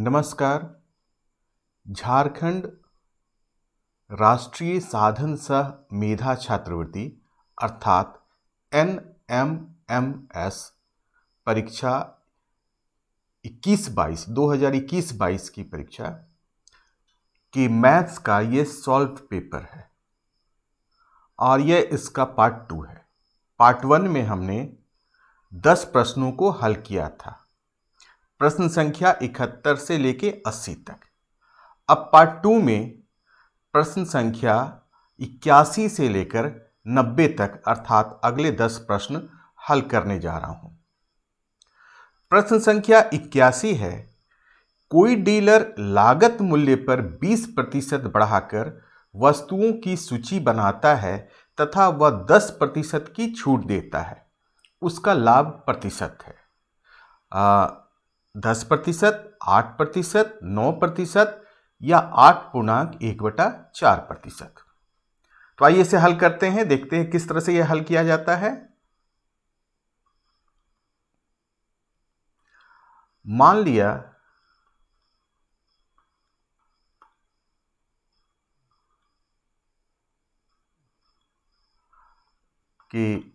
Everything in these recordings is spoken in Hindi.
नमस्कार झारखंड राष्ट्रीय साधन सह मेधा छात्रवृत्ति अर्थात एन एम एम एस परीक्षा 21 बाईस 2021 बाईस की परीक्षा कि मैथ्स का ये सॉल्व पेपर है और ये इसका पार्ट टू है पार्ट वन में हमने दस प्रश्नों को हल किया था प्रश्न संख्या इकहत्तर से लेके अस्सी तक अब पार्ट टू में प्रश्न संख्या इक्यासी से लेकर नब्बे तक अर्थात अगले दस प्रश्न हल करने जा रहा हूं प्रश्न संख्या इक्यासी है कोई डीलर लागत मूल्य पर 20 प्रतिशत बढ़ाकर वस्तुओं की सूची बनाता है तथा वह 10 प्रतिशत की छूट देता है उसका लाभ प्रतिशत है आ, दस प्रतिशत आठ प्रतिशत नौ प्रतिशत या आठ पूर्णांक एक बटा चार प्रतिशत तो आइए इसे हल करते हैं देखते हैं किस तरह से यह हल किया जाता है मान लिया कि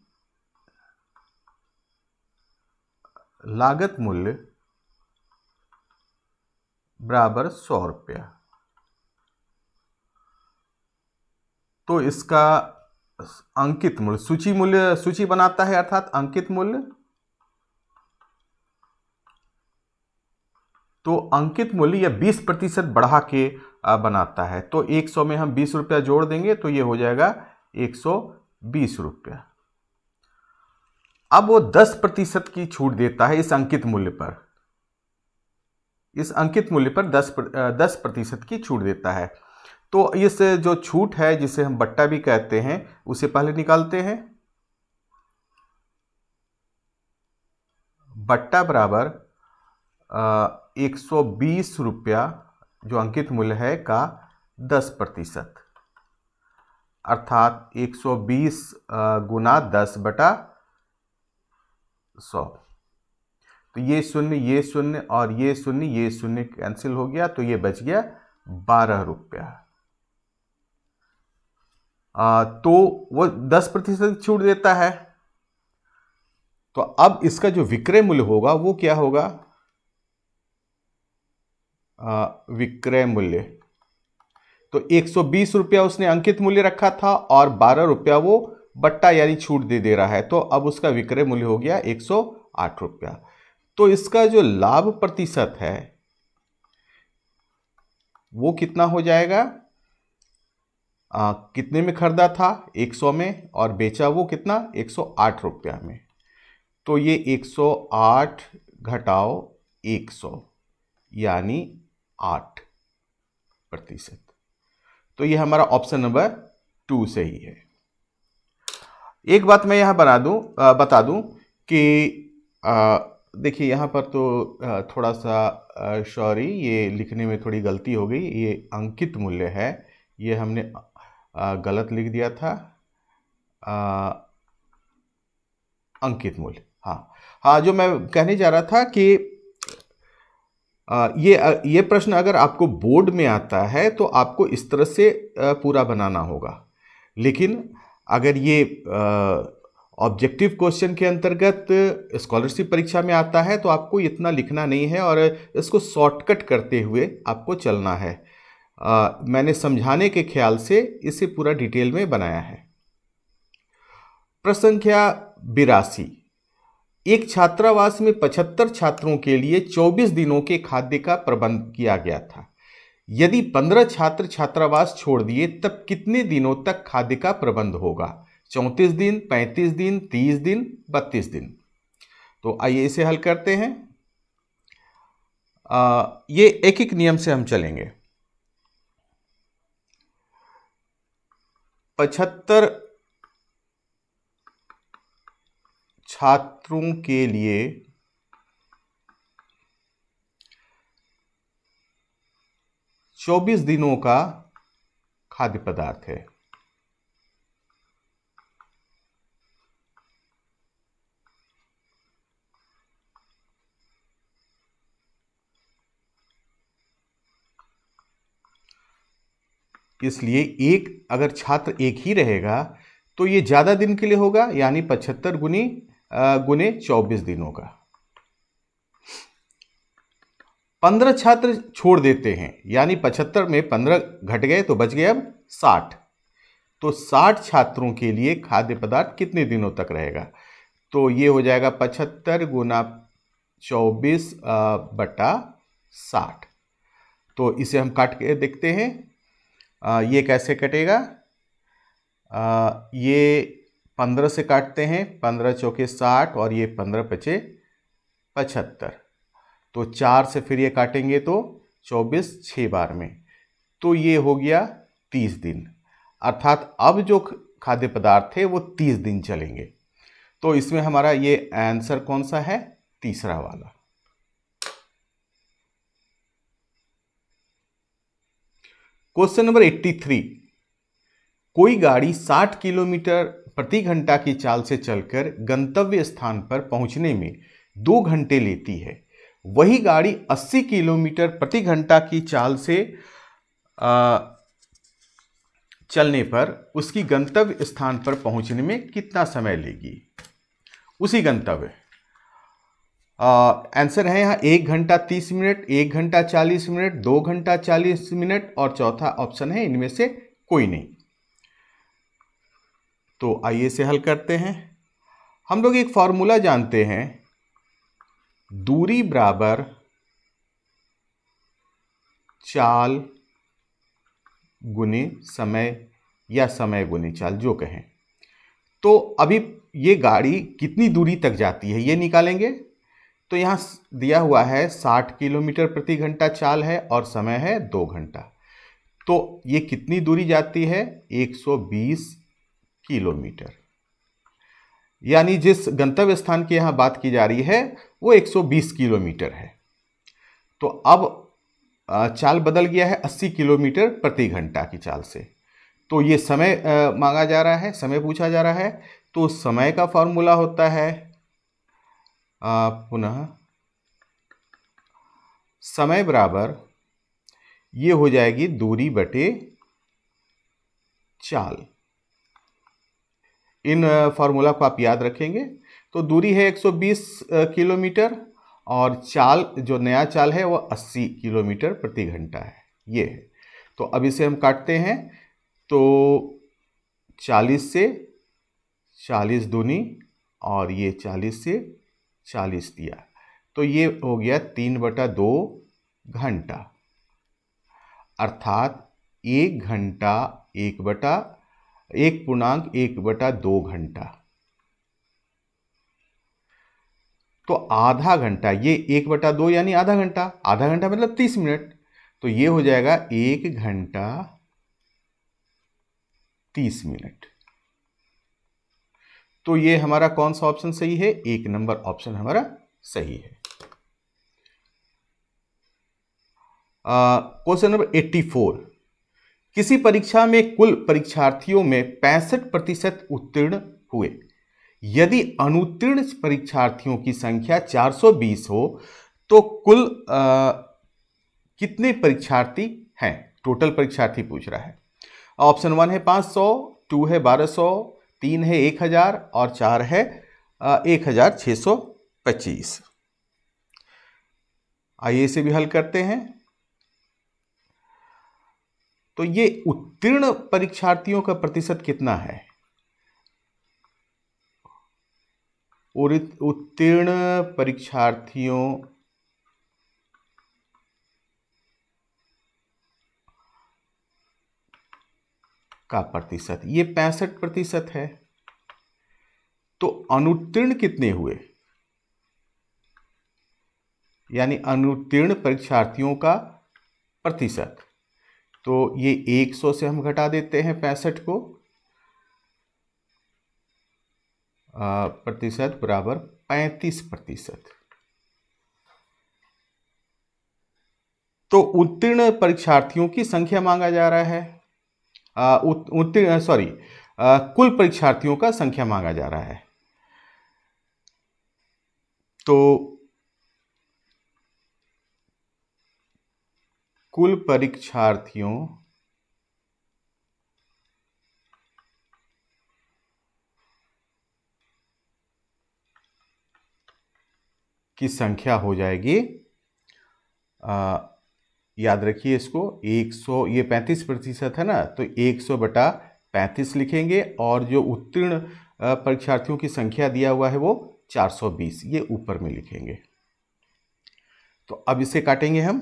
लागत मूल्य बराबर सौ रुपया तो इसका अंकित मूल्य सूची मूल्य सूची बनाता है अर्थात अंकित मूल्य तो अंकित मूल्य यह 20 प्रतिशत बढ़ा के बनाता है तो 100 में हम बीस रुपया जोड़ देंगे तो ये हो जाएगा 120 रुपया अब वो 10 प्रतिशत की छूट देता है इस अंकित मूल्य पर इस अंकित मूल्य पर दस दस प्रतिशत की छूट देता है तो इस जो छूट है जिसे हम बट्टा भी कहते हैं उसे पहले निकालते हैं बट्टा बराबर एक सौ बीस रुपया जो अंकित मूल्य है का दस प्रतिशत अर्थात 120 गुना दस बटा सौ तो ये शून्य ये शून्य और ये शून्य ये शून्य कैंसिल हो गया तो ये बच गया बारह रुपया आ, तो वो दस प्रतिशत छूट देता है तो अब इसका जो विक्रय मूल्य होगा वो क्या होगा विक्रय मूल्य तो बीस रुपया उसने अंकित मूल्य रखा था और बारह रुपया वो बट्टा यानी छूट दे दे रहा है तो अब उसका विक्रय मूल्य हो गया आठ रुपया तो इसका जो लाभ प्रतिशत है वो कितना हो जाएगा आ, कितने में खरीदा था 100 में और बेचा वो कितना 108 रुपया में तो ये 108 घटाओ 100 यानी 8 प्रतिशत तो ये हमारा ऑप्शन नंबर टू सही है एक बात मैं यहां बना दू बता दूं कि आ, देखिए यहाँ पर तो थोड़ा सा सॉरी ये लिखने में थोड़ी गलती हो गई ये अंकित मूल्य है ये हमने गलत लिख दिया था आ, अंकित मूल्य हाँ हाँ जो मैं कहने जा रहा था कि ये ये प्रश्न अगर आपको बोर्ड में आता है तो आपको इस तरह से पूरा बनाना होगा लेकिन अगर ये ऑब्जेक्टिव क्वेश्चन के अंतर्गत स्कॉलरशिप परीक्षा में आता है तो आपको इतना लिखना नहीं है और इसको शॉर्टकट करते हुए आपको चलना है आ, मैंने समझाने के ख्याल से इसे पूरा डिटेल में बनाया है प्रश्न बिरासी एक छात्रावास में 75 छात्रों के लिए 24 दिनों के खाद्य का प्रबंध किया गया था यदि 15 छात्र छात्रावास छोड़ दिए तब कितने दिनों तक खाद्य का प्रबंध होगा चौंतीस दिन पैंतीस दिन तीस दिन बत्तीस दिन तो आइए इसे हल करते हैं आ, ये एक एक नियम से हम चलेंगे पचहत्तर छात्रों के लिए चौबीस दिनों का खाद्य पदार्थ है इसलिए एक अगर छात्र एक ही रहेगा तो ये ज़्यादा दिन के लिए होगा यानी पचहत्तर गुनी गुने चौबीस दिन होगा पंद्रह छात्र छोड़ देते हैं यानी पचहत्तर में पंद्रह घट गए तो बच गए अब साठ तो साठ छात्रों के लिए खाद्य पदार्थ कितने दिनों तक रहेगा तो ये हो जाएगा पचहत्तर गुना चौबीस बटा साठ तो इसे हम काट के देखते हैं आ, ये कैसे कटेगा आ, ये पंद्रह से काटते हैं पंद्रह चौके साठ और ये पंद्रह पचे पचहत्तर तो चार से फिर ये काटेंगे तो चौबीस छः बार में तो ये हो गया तीस दिन अर्थात अब जो खाद्य पदार्थ थे वो तीस दिन चलेंगे तो इसमें हमारा ये आंसर कौन सा है तीसरा वाला क्वेश्चन नंबर 83 कोई गाड़ी 60 किलोमीटर प्रति घंटा की चाल से चलकर गंतव्य स्थान पर पहुंचने में दो घंटे लेती है वही गाड़ी 80 किलोमीटर प्रति घंटा की चाल से आ, चलने पर उसकी गंतव्य स्थान पर पहुंचने में कितना समय लेगी उसी गंतव्य आंसर है यहाँ एक घंटा तीस मिनट एक घंटा चालीस मिनट दो घंटा चालीस मिनट और चौथा ऑप्शन है इनमें से कोई नहीं तो आइए से हल करते हैं हम लोग एक फॉर्मूला जानते हैं दूरी बराबर चाल गुने समय या समय गुने चाल जो कहें तो अभी ये गाड़ी कितनी दूरी तक जाती है ये निकालेंगे तो यहाँ दिया हुआ है 60 किलोमीटर प्रति घंटा चाल है और समय है दो घंटा तो ये कितनी दूरी जाती है 120 किलोमीटर यानी जिस गंतव्य स्थान की यहाँ बात की जा रही है वो 120 किलोमीटर है तो अब चाल बदल गया है 80 किलोमीटर प्रति घंटा की चाल से तो ये समय मांगा जा रहा है समय पूछा जा रहा है तो समय का फॉर्मूला होता है पुनः समय बराबर ये हो जाएगी दूरी बटे चाल इन फॉर्मूला को आप याद रखेंगे तो दूरी है 120 किलोमीटर और चाल जो नया चाल है वह 80 किलोमीटर प्रति घंटा है ये है तो अब इसे हम काटते हैं तो 40 से 40 दूनी और ये 40 से चालीस दिया तो ये हो गया तीन बटा दो घंटा अर्थात एक घंटा एक बटा एक पूर्णांक एक बटा दो घंटा तो आधा घंटा ये एक बटा दो यानी आधा घंटा आधा घंटा मतलब तीस मिनट तो ये हो जाएगा एक घंटा तीस मिनट तो ये हमारा कौन सा ऑप्शन सही है एक नंबर ऑप्शन हमारा सही है क्वेश्चन नंबर एट्टी फोर किसी परीक्षा में कुल परीक्षार्थियों में पैंसठ प्रतिशत उत्तीर्ण हुए यदि अनुत्तीर्ण परीक्षार्थियों की संख्या 420 हो तो कुल आ, कितने परीक्षार्थी हैं टोटल परीक्षार्थी पूछ रहा है ऑप्शन वन है 500 टू है 1200 तीन है एक हज़ार और चार है एक हज़ार छः सौ पच्चीस आइए इसे भी हल करते हैं तो ये उत्तीर्ण परीक्षार्थियों का प्रतिशत कितना है उत्तीर्ण परीक्षार्थियों का प्रतिशत ये पैंसठ प्रतिशत है तो अनुत्तीर्ण कितने हुए यानी अनुत्तीर्ण परीक्षार्थियों का प्रतिशत तो ये 100 से हम घटा देते हैं पैंसठ को प्रतिशत बराबर 35 प्रतिशत तो उत्तीर्ण परीक्षार्थियों की संख्या मांगा जा रहा है उत्तीर्ण सॉरी कुल परीक्षार्थियों का संख्या मांगा जा रहा है तो कुल परीक्षार्थियों की संख्या हो जाएगी याद रखिए इसको 100 ये 35 प्रतिशत है ना तो 100 बटा 35 लिखेंगे और जो उत्तीर्ण परीक्षार्थियों की संख्या दिया हुआ है वो 420 ये ऊपर में लिखेंगे तो अब इसे काटेंगे हम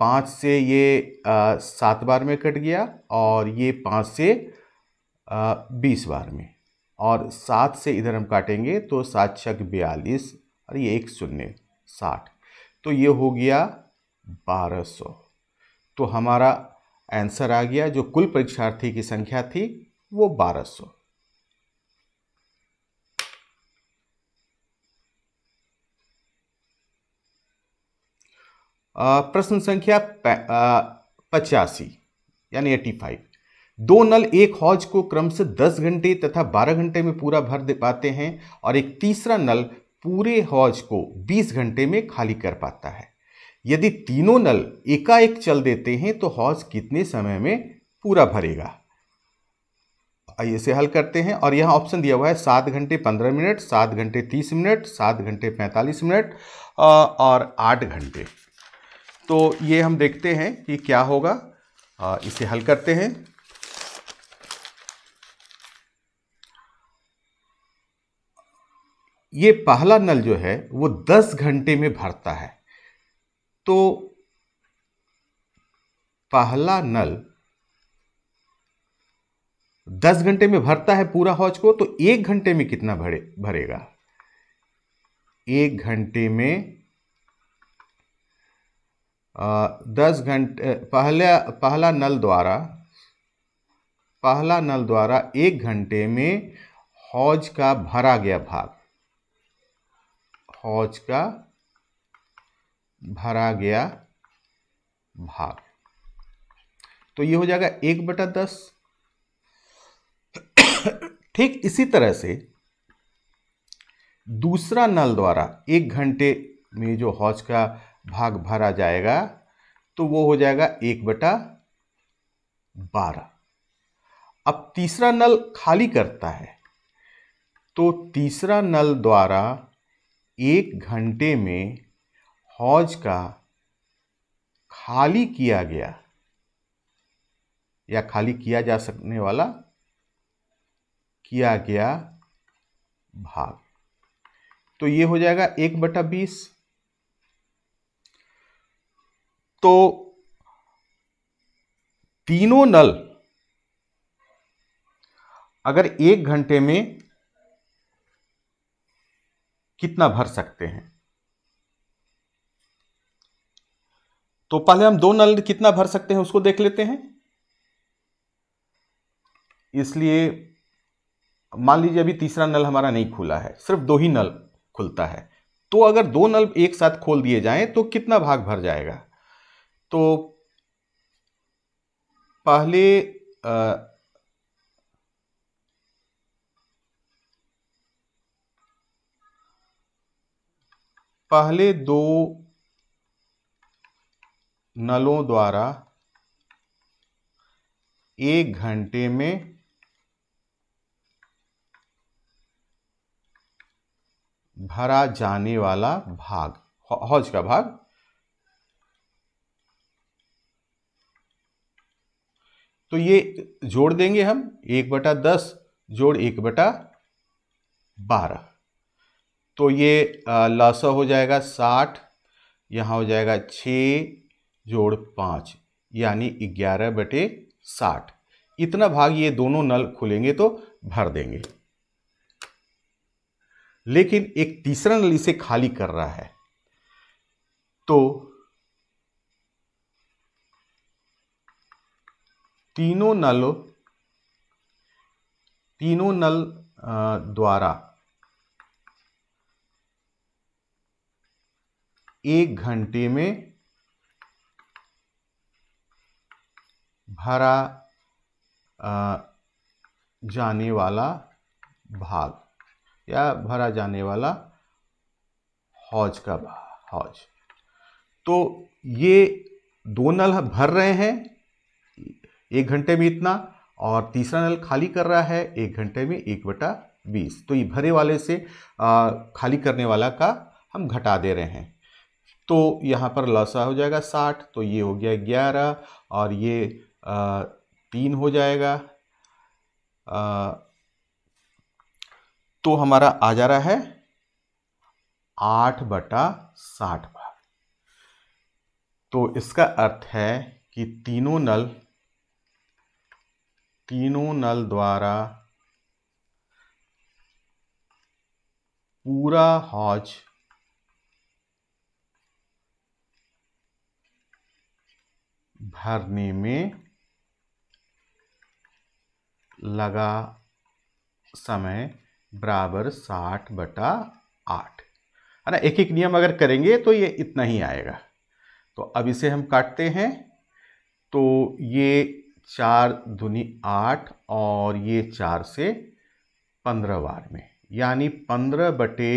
पाँच से ये सात बार में कट गया और ये पाँच से बीस बार में और सात से इधर हम काटेंगे तो सात छक बयालीस और ये एक शून्य साठ तो ये हो गया बारह सौ तो हमारा आंसर आ गया जो कुल परीक्षार्थी की संख्या थी वो बारह सौ प्रश्न संख्या पचासी यानी एटी फाइव दो नल एक हौज को क्रम से दस घंटे तथा बारह घंटे में पूरा भर दे पाते हैं और एक तीसरा नल पूरे हौज को बीस घंटे में खाली कर पाता है यदि तीनों नल एकाएक चल देते हैं तो हौज कितने समय में पूरा भरेगा आइए इसे हल करते हैं और यहाँ ऑप्शन दिया हुआ है सात घंटे पंद्रह मिनट सात घंटे तीस मिनट सात घंटे पैंतालीस मिनट और आठ घंटे तो ये हम देखते हैं कि क्या होगा इसे हल करते हैं ये पहला नल जो है वो दस घंटे में भरता है तो पहला नल दस घंटे में भरता है पूरा हौज को तो एक घंटे में कितना भरे भरेगा एक घंटे में आ, दस घंटे पहला पहला नल द्वारा पहला नल द्वारा एक घंटे में हौज का भरा गया भाग हौज का भरा गया भाग तो ये हो जाएगा एक बटा दस ठीक इसी तरह से दूसरा नल द्वारा एक घंटे में जो हौज का भाग भरा जाएगा तो वो हो जाएगा एक बटा बारह अब तीसरा नल खाली करता है तो तीसरा नल द्वारा एक घंटे में हौज का खाली किया गया या खाली किया जा सकने वाला किया गया भाग तो ये हो जाएगा एक बटा बीस तो तीनों नल अगर एक घंटे में कितना भर सकते हैं तो पहले हम दो नल कितना भर सकते हैं उसको देख लेते हैं इसलिए मान लीजिए अभी तीसरा नल हमारा नहीं खुला है सिर्फ दो ही नल खुलता है तो अगर दो नल एक साथ खोल दिए जाएं तो कितना भाग भर जाएगा तो पहले आ, पहले दो नलों द्वारा एक घंटे में भरा जाने वाला भाग हौज का भाग तो ये जोड़ देंगे हम एक बटा दस जोड़ एक बटा बारह तो ये लस हो जाएगा साठ यहां हो जाएगा छ जोड़ पाँच यानी ग्यारह बटे साठ इतना भाग ये दोनों नल खुलेंगे तो भर देंगे लेकिन एक तीसरा नल इसे खाली कर रहा है तो तीनों नलों तीनों नल द्वारा एक घंटे में भरा जाने वाला भाग या भरा जाने वाला हौज का भाग हौज तो ये दो नल भर रहे हैं एक घंटे में इतना और तीसरा नल खाली कर रहा है एक घंटे में एक बटा बीस तो ये भरे वाले से खाली करने वाला का हम घटा दे रहे हैं तो यहाँ पर लसा हो जाएगा साठ तो ये हो गया ग्यारह और ये तीन हो जाएगा तो हमारा आ जा रहा है आठ बटा साठ भाग तो इसका अर्थ है कि तीनों नल तीनों नल द्वारा पूरा हौज भरने में लगा समय बराबर साठ बटा आठ है ना एक एक नियम अगर करेंगे तो ये इतना ही आएगा तो अब इसे हम काटते हैं तो ये चार दुनी आठ और ये चार से पंद्रह बार में यानी पंद्रह बटे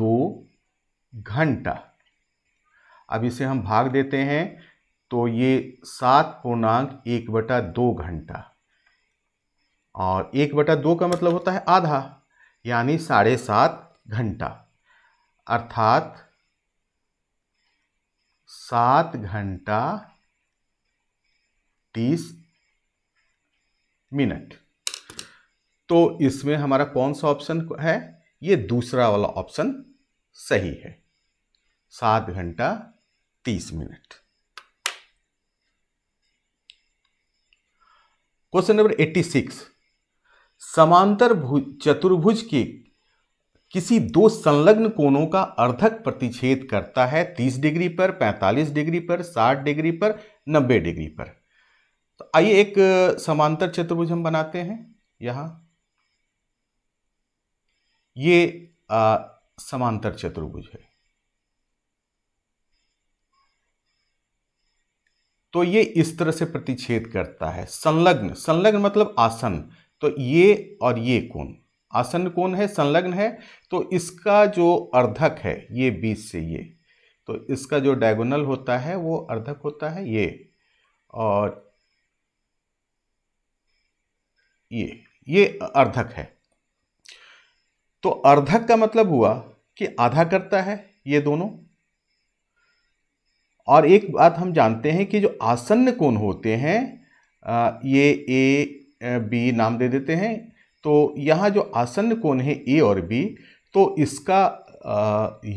दो घंटा अब इसे हम भाग देते हैं तो ये सात पूर्णांक एक बटा दो घंटा और एक बटा दो का मतलब होता है आधा यानी साढ़े सात घंटा अर्थात सात घंटा तीस मिनट तो इसमें हमारा कौन सा ऑप्शन है ये दूसरा वाला ऑप्शन सही है सात घंटा तीस minute question number eighty six समांतर भुज चतुर्भुज के किसी दो संलग्न कोणों का अर्धक प्रतिच्छेद करता है 30 डिग्री पर 45 डिग्री पर 60 डिग्री पर 90 डिग्री पर तो आइए एक समांतर चतुर्भुज हम बनाते हैं यहां ये आ, समांतर चतुर्भुज है तो ये इस तरह से प्रतिच्छेद करता है संलग्न संलग्न मतलब आसन तो ये और ये कोण आसन्न कोण है संलग्न है तो इसका जो अर्धक है ये बीच से ये तो इसका जो डायगोनल होता है वो अर्धक होता है ये और ये ये अर्धक है तो अर्धक का मतलब हुआ कि आधा करता है ये दोनों और एक बात हम जानते हैं कि जो आसन्न कोण होते हैं ये ए बी नाम दे देते हैं तो यहाँ जो आसन्न कोण है ए और बी तो इसका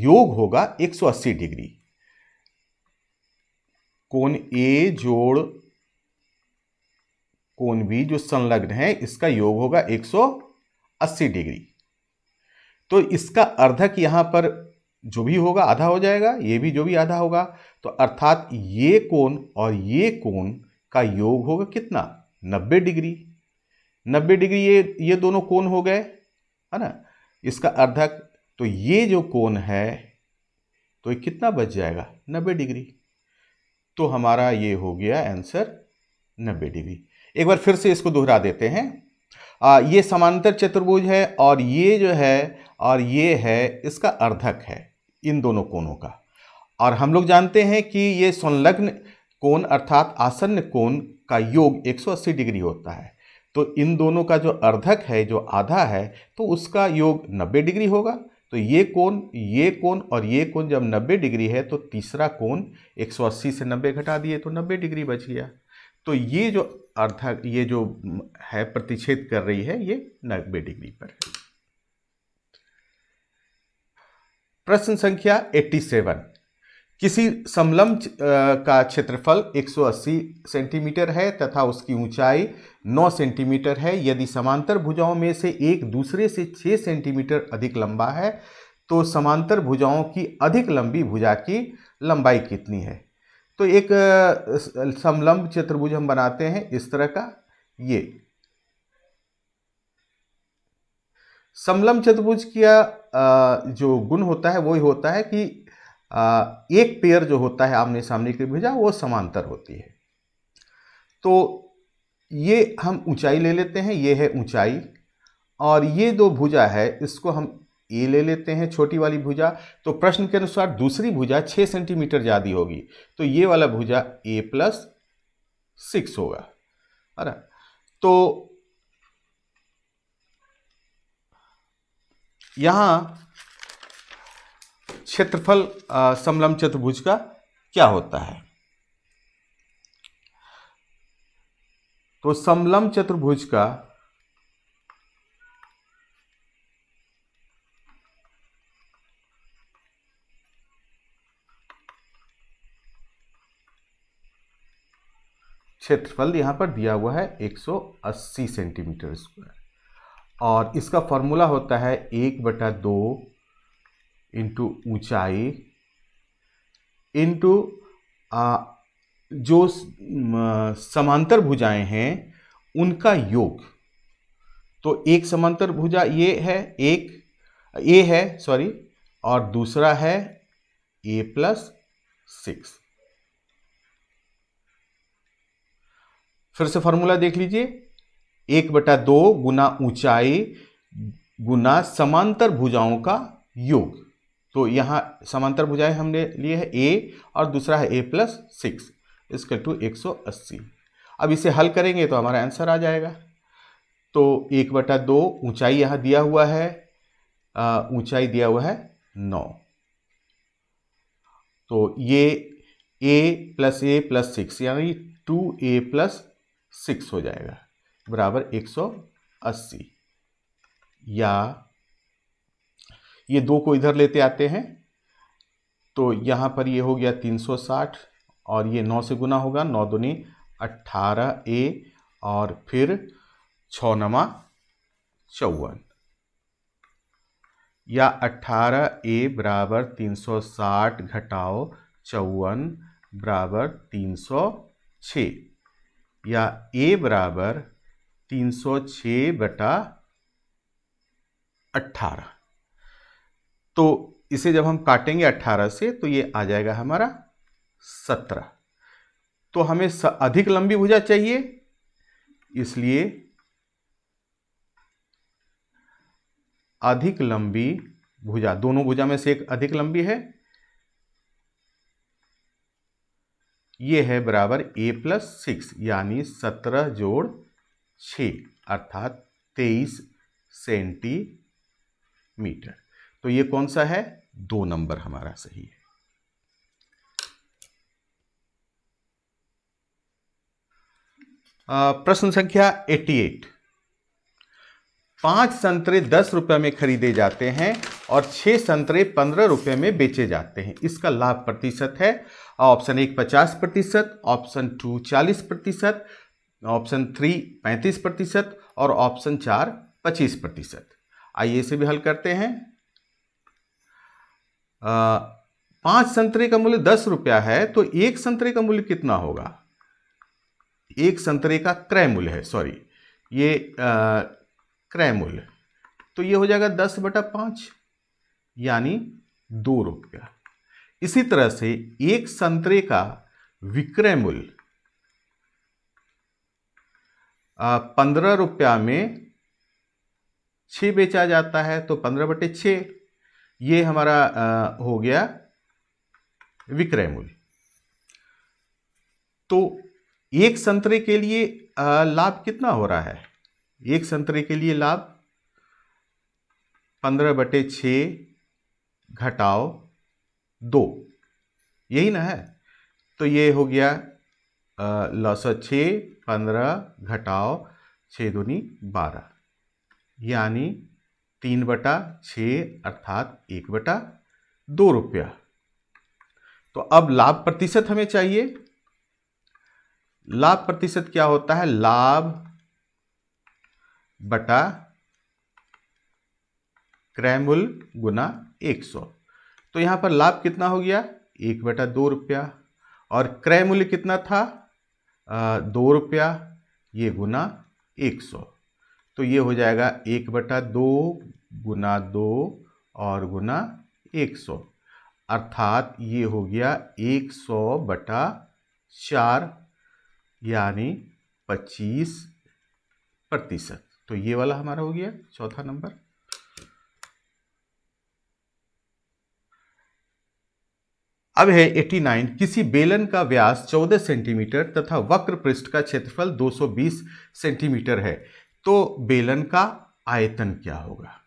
योग होगा 180 डिग्री कोण ए जोड़ कोण बी जो संलग्न है इसका योग होगा 180 डिग्री तो इसका अर्धक यहाँ पर जो भी होगा आधा हो जाएगा ये भी जो भी आधा होगा तो अर्थात ये कोण और ये कोण का योग होगा कितना 90 डिग्री नब्बे डिग्री ये ये दोनों कोण हो गए है ना इसका अर्धक तो ये जो कोण है तो ये कितना बच जाएगा नब्बे डिग्री तो हमारा ये हो गया आंसर नब्बे डिग्री एक बार फिर से इसको दोहरा देते हैं आ, ये समांतर चतुर्भुज है और ये जो है और ये है इसका अर्धक है इन दोनों कोणों का और हम लोग जानते हैं कि ये संलग्न कोण अर्थात आसन्न कोण का योग 180 डिग्री होता है तो इन दोनों का जो अर्धक है जो आधा है तो उसका योग 90 डिग्री होगा तो ये कोण ये कोण और ये कोण जब 90 डिग्री है तो तीसरा कोण 180 से 90 घटा दिए तो 90 डिग्री बच गया तो ये जो अर्धक ये जो है प्रतिच्छेद कर रही है ये 90 डिग्री पर है प्रश्न संख्या 87 किसी समलम का क्षेत्रफल 180 सेंटीमीटर है तथा उसकी ऊंचाई 9 सेंटीमीटर है यदि समांतर भुजाओं में से एक दूसरे से 6 सेंटीमीटर अधिक लंबा है तो समांतर भुजाओं की अधिक लंबी भुजा की लंबाई कितनी है तो एक समलंब चतुर्भुज हम बनाते हैं इस तरह का ये समलंब चतुर्भुज का जो गुण होता है वो होता है कि एक पेयर जो होता है आमने सामने की भुजा वो समांतर होती है तो ये हम ऊंचाई ले लेते हैं ये है ऊंचाई और ये दो भुजा है इसको हम ए ले लेते हैं छोटी वाली भुजा तो प्रश्न के अनुसार दूसरी भुजा छः सेंटीमीटर ज़्यादा होगी तो ये वाला भुजा ए प्लस सिक्स होगा है ना तो यहाँ क्षेत्रफल समलम चतुर्भुज का क्या होता है तो समलम चतुर्भुज का क्षेत्रफल यहां पर दिया हुआ है 180 सेंटीमीटर स्क्वायर और इसका फॉर्मूला होता है एक बटा दो इंटू ऊंचाई इंटू जो समांतर भुजाएं हैं उनका योग तो एक समांतर भुजा ये है एक ए है सॉरी और दूसरा है ए प्लस सिक्स फिर से फॉर्मूला देख लीजिए एक बटा दो गुना ऊंचाई गुना समांतर भुजाओं का योग तो यहाँ समांतर भुजाएं हमने लिए है ए और दूसरा है A plus six is equal to एक सौ अस्सी अब इसे हल करेंगे तो हमारा आंसर आ जाएगा तो एक बटा दो ऊंचाई यहाँ दिया हुआ है ऊंचाई दिया हुआ है नौ तो ये A plus A plus six यानी टू ए प्लस सिक्स हो जाएगा बराबर एक सौ अस्सी या ये दो को इधर लेते आते हैं तो यहाँ पर ये हो गया 360 और ये नौ से गुना होगा नौ दुनी अट्ठारह ए और फिर छ नवा चौवन या 18 ए बराबर 360 घटाओ चौवन बराबर 306 या ए बराबर 306 बटा 18 तो इसे जब हम काटेंगे अट्ठारह से तो ये आ जाएगा हमारा सत्रह तो हमें अधिक लंबी भुजा चाहिए इसलिए अधिक लंबी भुजा दोनों भुजा में से एक अधिक लंबी है ये है बराबर ए प्लस सिक्स यानी सत्रह जोड़ छ अर्थात तेईस सेंटीमीटर तो ये कौन सा है दो नंबर हमारा सही है प्रश्न संख्या 88 पांच संतरे दस रुपए में खरीदे जाते हैं और छह संतरे पंद्रह रुपए में बेचे जाते हैं इसका लाभ प्रतिशत है ऑप्शन एक पचास प्रतिशत ऑप्शन टू चालीस प्रतिशत ऑप्शन थ्री पैंतीस प्रतिशत और ऑप्शन चार पच्चीस प्रतिशत आइए इसे भी हल करते हैं पांच संतरे का मूल्य दस रुपया है तो एक संतरे का मूल्य कितना होगा एक संतरे का क्रय मूल्य है सॉरी ये क्रय मूल्य तो ये हो जाएगा दस बटा पांच यानी दो रुपया इसी तरह से एक संतरे का विक्रय मूल्य पंद्रह रुपया में छ बेचा जाता है तो पंद्रह बटे छः ये हमारा हो गया विक्रय मूल्य तो एक संतरे के लिए लाभ कितना हो रहा है एक संतरे के लिए लाभ पंद्रह बटे छ घटाओ दो यही ना है तो ये हो गया लौ छ पंद्रह घटाओ छ दूनी बारह यानी तीन बटा छ अर्थात एक बटा दो रुपया तो अब लाभ प्रतिशत हमें चाहिए लाभ प्रतिशत क्या होता है लाभ बटा क्रैमुल गुना एक सौ तो यहां पर लाभ कितना हो गया एक बटा दो रुपया और क्रय मूल्य कितना था आ, दो रुपया ये गुना एक सौ तो ये हो जाएगा एक बटा दो गुना दो और गुना एक सौ अर्थात ये हो गया एक सौ बटा चार यानी पच्चीस प्रतिशत तो ये वाला हमारा हो गया चौथा नंबर अब है नाइन किसी बेलन का व्यास चौदह सेंटीमीटर तथा वक्र पृष्ठ का क्षेत्रफल दो सौ बीस सेंटीमीटर है तो बेलन का आयतन क्या होगा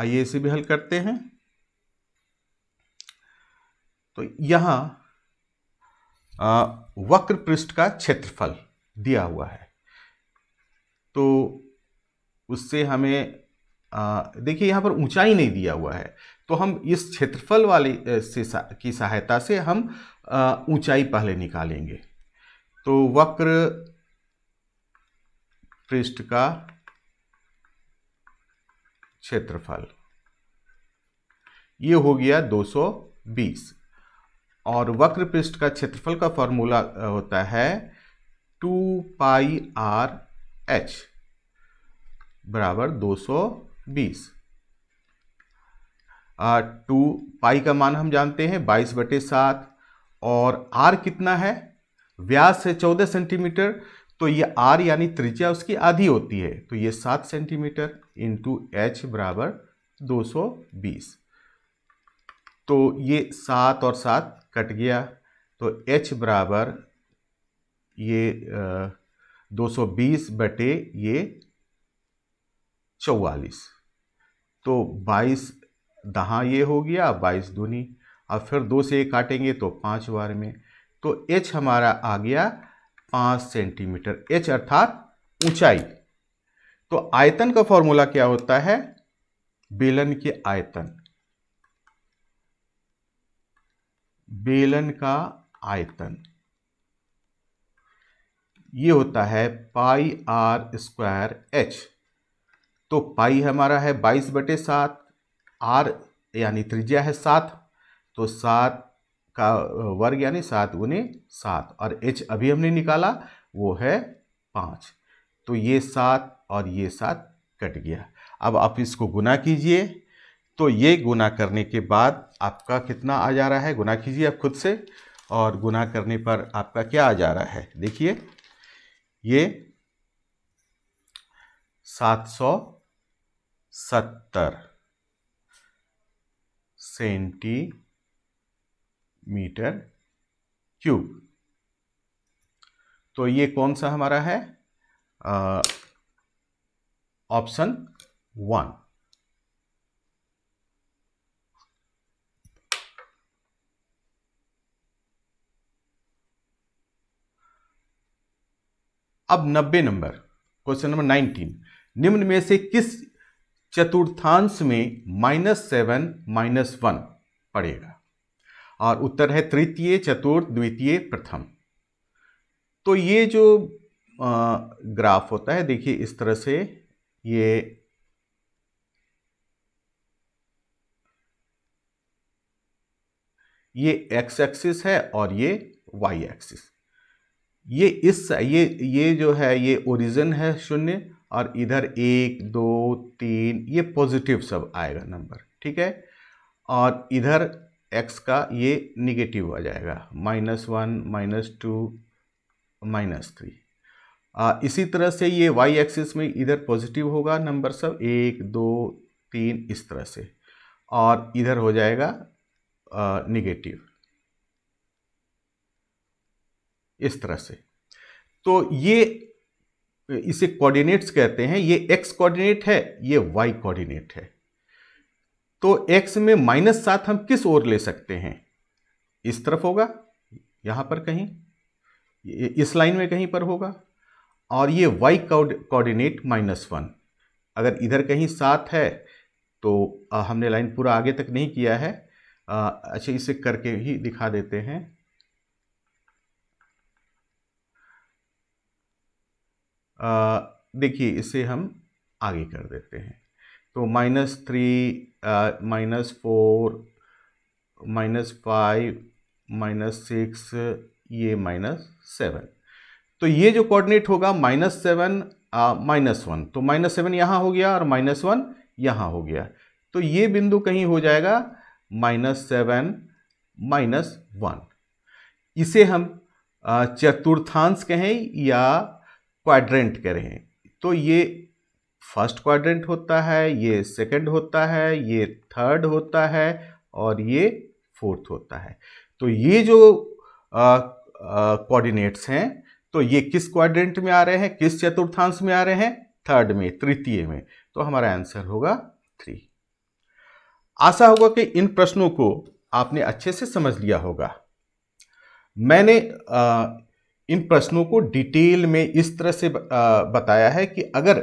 आइए इसे भी हल करते हैं तो यहां वक्र पृष्ठ का क्षेत्रफल दिया हुआ है तो उससे हमें देखिए यहां पर ऊंचाई नहीं दिया हुआ है तो हम इस क्षेत्रफल वाले से सा, की सहायता से हम ऊंचाई पहले निकालेंगे तो वक्र पृष्ठ का क्षेत्रफल ये हो गया 220 और वक्र पृष्ठ का क्षेत्रफल का फॉर्मूला होता है टू पाई आर एच बराबर 220 टू पाई का मान हम जानते हैं बाईस बटे सात और आर कितना है व्यास है चौदह सेंटीमीटर तो ये आर यानी त्रिज्या उसकी आधी होती है तो ये सात सेंटीमीटर इंटू एच बराबर दो सौ बीस तो ये सात और सात कट गया तो एच बराबर ये दो सौ बीस बटे ये चौवालीस तो बाईस दहा ये हो गया बाईस दूनी और फिर दो से काटेंगे तो पाँच बार में तो एच हमारा आ गया पाँच सेंटीमीटर एच अर्थात ऊंचाई तो आयतन का फॉर्मूला क्या होता है बेलन के आयतन बेलन का आयतन ये होता है पाई आर स्क्वायर एच तो पाई हमारा है बाईस बटे सात आर यानी त्रिज्या है सात तो सात का वर्ग यानी सात गुने सात और एच अभी हमने निकाला वो है पाँच तो ये सात और ये सात कट गया अब आप इसको गुना कीजिए तो ये गुना करने के बाद आपका कितना आ जा रहा है गुना कीजिए आप खुद से और गुना करने पर आपका क्या आ जा रहा है देखिए ये सात सौ सत्तर सेंटी मीटर क्यूब तो ये कौन सा हमारा है ऑप्शन वन अब नब्बे नंबर क्वेश्चन नंबर नाइनटीन निम्न में से किस चतुर्थांश में माइनस सेवन माइनस वन पड़ेगा और उत्तर है तृतीय चतुर्थ द्वितीय प्रथम तो ये जो ग्राफ होता है देखिए इस तरह से ये ये एक्स एक्सिस है और ये वाई एक्सिस ये इस ये ये जो है ये ओरिजिन है शून्य और इधर एक दो तीन ये पॉजिटिव सब आएगा नंबर ठीक है और इधर एक्स का ये निगेटिव आ जाएगा minus one minus two minus three इसी तरह से ये वाई एक्सिस में इधर पॉजिटिव होगा नंबर सब एक दो तीन इस तरह से और इधर हो जाएगा निगेटिव इस तरह से तो ये इसे कोऑर्डिनेट्स कहते हैं ये एक्स कोऑर्डिनेट है ये वाई कोऑर्डिनेट है तो x में माइनस सात हम किस ओर ले सकते हैं इस तरफ होगा यहां पर कहीं इस लाइन में कहीं पर होगा और ये y कोऑर्डिनेट माइनस वन अगर इधर कहीं सात है तो हमने लाइन पूरा आगे तक नहीं किया है अच्छा इसे करके ही दिखा देते हैं देखिए इसे हम आगे कर देते हैं तो minus three minus four minus five minus six ये माइनस सेवन तो ये जो कोऑर्डिनेट होगा माइनस सेवन माइनस वन तो माइनस सेवन यहाँ हो गया और माइनस वन यहाँ हो गया तो ये बिंदु कहीं हो जाएगा माइनस सेवन माइनस वन इसे हम uh, चतुर्थांश कहें या क्वाड्रेंट कहें तो ये फर्स्ट क्वाड्रेंट होता है ये सेकंड होता है ये थर्ड होता है और ये फोर्थ होता है तो ये जो कोऑर्डिनेट्स हैं तो ये किस क्वाड्रेंट में आ रहे हैं किस चतुर्थांश में आ रहे हैं थर्ड में तृतीय में तो हमारा आंसर होगा थ्री आशा होगा कि इन प्रश्नों को आपने अच्छे से समझ लिया होगा मैंने आ, इन प्रश्नों को डिटेल में इस तरह से बताया है कि अगर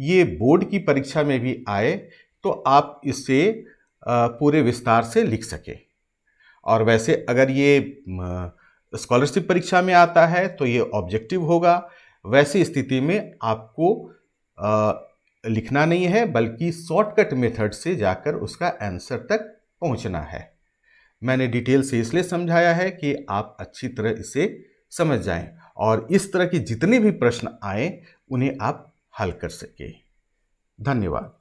ये बोर्ड की परीक्षा में भी आए तो आप इसे पूरे विस्तार से लिख सकें और वैसे अगर ये स्कॉलरशिप परीक्षा में आता है तो ये ऑब्जेक्टिव होगा वैसी स्थिति में आपको लिखना नहीं है बल्कि शॉर्टकट मेथड से जाकर उसका आंसर तक पहुंचना है मैंने डिटेल से इसलिए समझाया है कि आप अच्छी तरह इसे समझ जाएं और इस तरह के जितने भी प्रश्न आए उन्हें आप हल कर सके धन्यवाद